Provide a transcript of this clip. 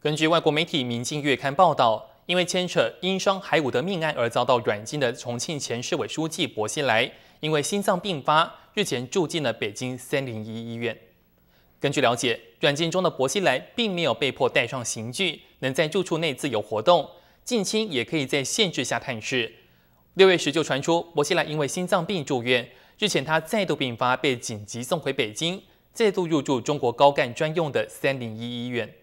根据外国媒体《明镜》月刊报道，因为牵扯殷商海武德命案而遭到软禁的重庆前市委书记薄熙来，因为心脏病发，日前住进了北京三零一医院。根据了解，软禁中的薄熙来并没有被迫戴上刑具，能在住处内自由活动，近亲也可以在限制下探视。六月时就传出薄熙来因为心脏病住院，日前他再度病发，被紧急送回北京，再度入住中国高干专用的三零一医院。